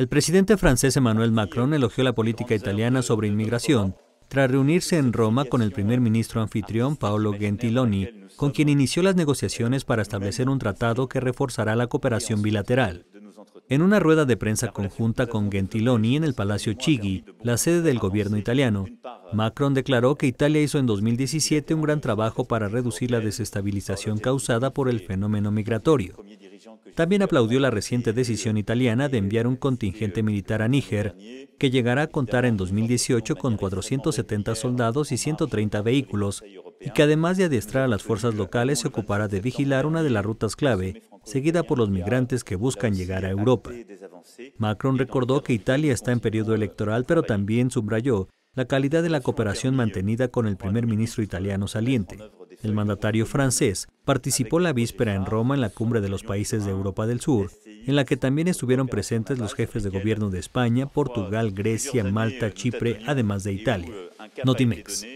El presidente francés Emmanuel Macron elogió la política italiana sobre inmigración tras reunirse en Roma con el primer ministro anfitrión Paolo Gentiloni, con quien inició las negociaciones para establecer un tratado que reforzará la cooperación bilateral. En una rueda de prensa conjunta con Gentiloni en el Palacio Chigi, la sede del gobierno italiano, Macron declaró que Italia hizo en 2017 un gran trabajo para reducir la desestabilización causada por el fenómeno migratorio. También aplaudió la reciente decisión italiana de enviar un contingente militar a Níger, que llegará a contar en 2018 con 470 soldados y 130 vehículos, y que además de adiestrar a las fuerzas locales se ocupará de vigilar una de las rutas clave, seguida por los migrantes que buscan llegar a Europa. Macron recordó que Italia está en periodo electoral, pero también subrayó la calidad de la cooperación mantenida con el primer ministro italiano saliente. El mandatario francés participó la víspera en Roma en la cumbre de los países de Europa del Sur, en la que también estuvieron presentes los jefes de gobierno de España, Portugal, Grecia, Malta, Chipre, además de Italia. Notimex.